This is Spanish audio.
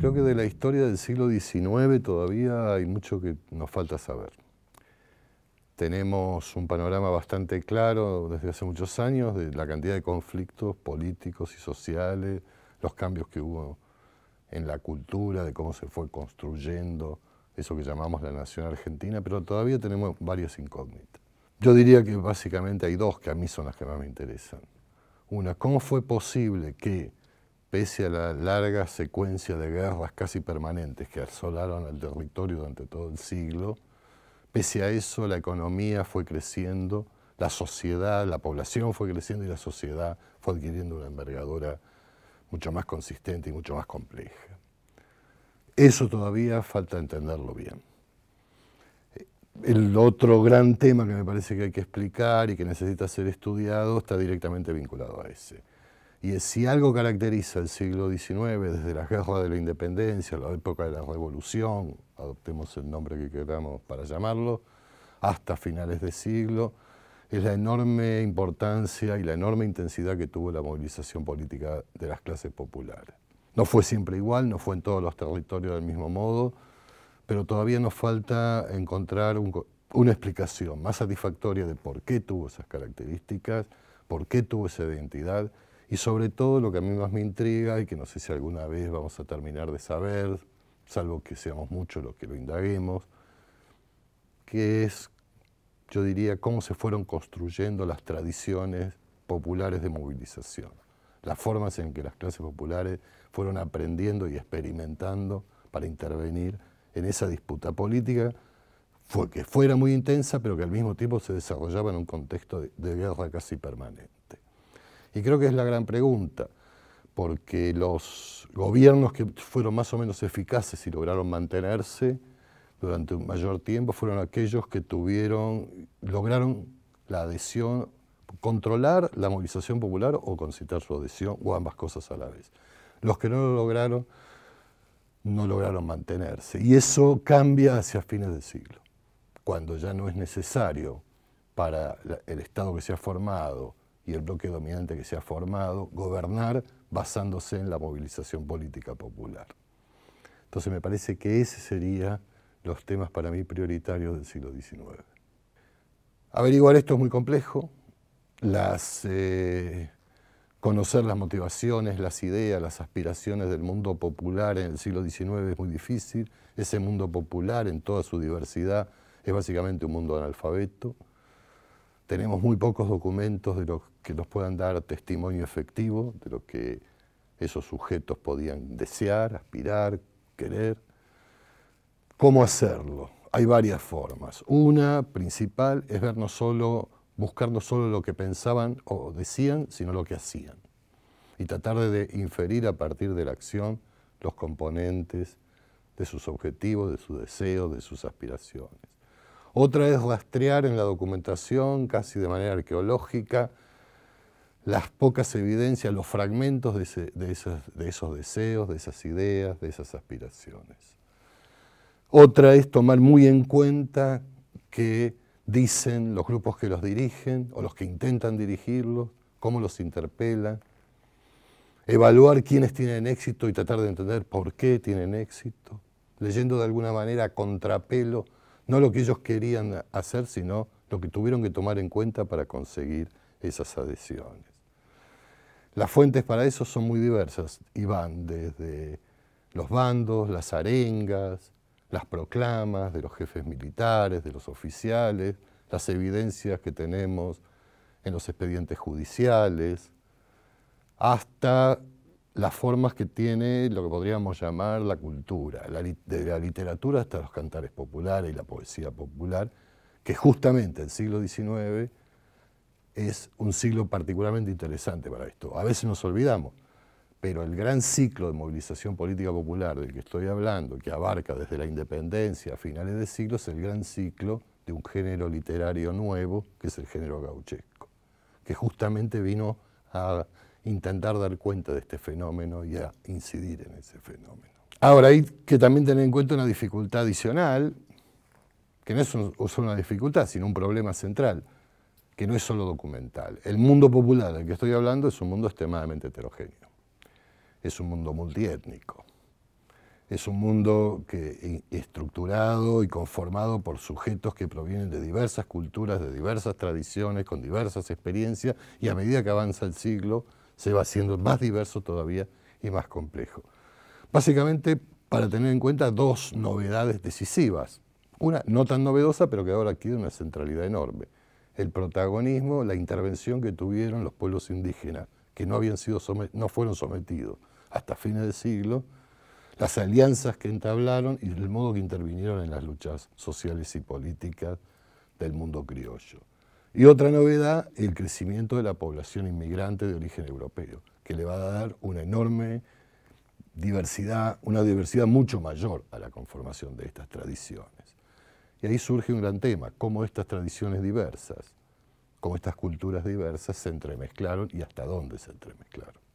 creo que de la historia del siglo XIX todavía hay mucho que nos falta saber. Tenemos un panorama bastante claro desde hace muchos años de la cantidad de conflictos políticos y sociales, los cambios que hubo en la cultura, de cómo se fue construyendo eso que llamamos la nación argentina, pero todavía tenemos varios incógnitas. Yo diría que básicamente hay dos que a mí son las que más me interesan. Una, ¿cómo fue posible que pese a la larga secuencia de guerras casi permanentes que asolaron el territorio durante todo el siglo, pese a eso la economía fue creciendo, la sociedad, la población fue creciendo y la sociedad fue adquiriendo una envergadura mucho más consistente y mucho más compleja. Eso todavía falta entenderlo bien. El otro gran tema que me parece que hay que explicar y que necesita ser estudiado está directamente vinculado a ese y si algo caracteriza el siglo XIX, desde la guerra de la independencia, la época de la revolución, adoptemos el nombre que queramos para llamarlo, hasta finales de siglo, es la enorme importancia y la enorme intensidad que tuvo la movilización política de las clases populares. No fue siempre igual, no fue en todos los territorios del mismo modo, pero todavía nos falta encontrar una explicación más satisfactoria de por qué tuvo esas características, por qué tuvo esa identidad y sobre todo lo que a mí más me intriga y que no sé si alguna vez vamos a terminar de saber, salvo que seamos muchos los que lo indaguemos, que es, yo diría, cómo se fueron construyendo las tradiciones populares de movilización, las formas en que las clases populares fueron aprendiendo y experimentando para intervenir en esa disputa política, fue que fuera muy intensa, pero que al mismo tiempo se desarrollaba en un contexto de guerra casi permanente. Y creo que es la gran pregunta, porque los gobiernos que fueron más o menos eficaces y lograron mantenerse durante un mayor tiempo fueron aquellos que tuvieron, lograron la adhesión, controlar la movilización popular o concitar su adhesión, o ambas cosas a la vez. Los que no lo lograron, no lograron mantenerse. Y eso cambia hacia fines del siglo, cuando ya no es necesario para el Estado que se ha formado y el bloque dominante que se ha formado, gobernar basándose en la movilización política popular. Entonces me parece que ese sería los temas para mí prioritarios del siglo XIX. Averiguar esto es muy complejo, las, eh, conocer las motivaciones, las ideas, las aspiraciones del mundo popular en el siglo XIX es muy difícil, ese mundo popular en toda su diversidad es básicamente un mundo analfabeto, tenemos muy pocos documentos de los que nos puedan dar testimonio efectivo de lo que esos sujetos podían desear, aspirar, querer. ¿Cómo hacerlo? Hay varias formas. Una principal es ver no solo, buscar no solo lo que pensaban o decían, sino lo que hacían. Y tratar de inferir a partir de la acción los componentes de sus objetivos, de sus deseos, de sus aspiraciones. Otra es rastrear en la documentación, casi de manera arqueológica, las pocas evidencias, los fragmentos de, esos, deseos, de esas ideas, de esas aspiraciones. Otra es tomar muy en cuenta que dicen los grupos que los dirigen o los que intentan dirigirlos, cómo los interpelan, evaluar quiénes tienen éxito y tratar de entender por qué tienen éxito, leyendo de alguna manera contrapelo no lo que ellos querían hacer, sino lo que tuvieron que tomar en cuenta para conseguir esas adhesiones. Las fuentes para eso son muy diversas y van desde los bandos, las arengas, las proclamas de los jefes militares, de los oficiales, las evidencias que tenemos en los expedientes judiciales, hasta las formas que tiene lo que podríamos llamar la cultura, desde de la literatura hasta los cantares populares y la poesía popular, que justamente el siglo XIX es un siglo particularmente interesante para esto. A veces nos olvidamos, pero el gran ciclo de movilización política popular del que estoy hablando, que abarca desde la independencia a finales de siglo, es el gran ciclo de un género literario nuevo, que es el género gauchesco, que justamente vino a intentar dar cuenta de este fenómeno y incidir en ese fenómeno. Ahora, hay que también tener en cuenta una dificultad adicional, que no es solo una dificultad, sino un problema central, que no es solo documental. El mundo popular del que estoy hablando es un mundo extremadamente heterogéneo, es un mundo multietnico, es un mundo que, eh, estructurado y conformado por sujetos que provienen de diversas culturas, de diversas tradiciones, con diversas experiencias, y a medida que avanza el siglo, se va haciendo más diverso todavía y más complejo. Básicamente para tener en cuenta dos novedades decisivas. Una no tan novedosa, pero que ahora adquiere una centralidad enorme. El protagonismo, la intervención que tuvieron los pueblos indígenas, que no, habían sido no fueron sometidos hasta fines de siglo, las alianzas que entablaron y el modo que intervinieron en las luchas sociales y políticas del mundo criollo. Y otra novedad, el crecimiento de la población inmigrante de origen europeo, que le va a dar una enorme diversidad, una diversidad mucho mayor a la conformación de estas tradiciones. Y ahí surge un gran tema, cómo estas tradiciones diversas, cómo estas culturas diversas se entremezclaron y hasta dónde se entremezclaron.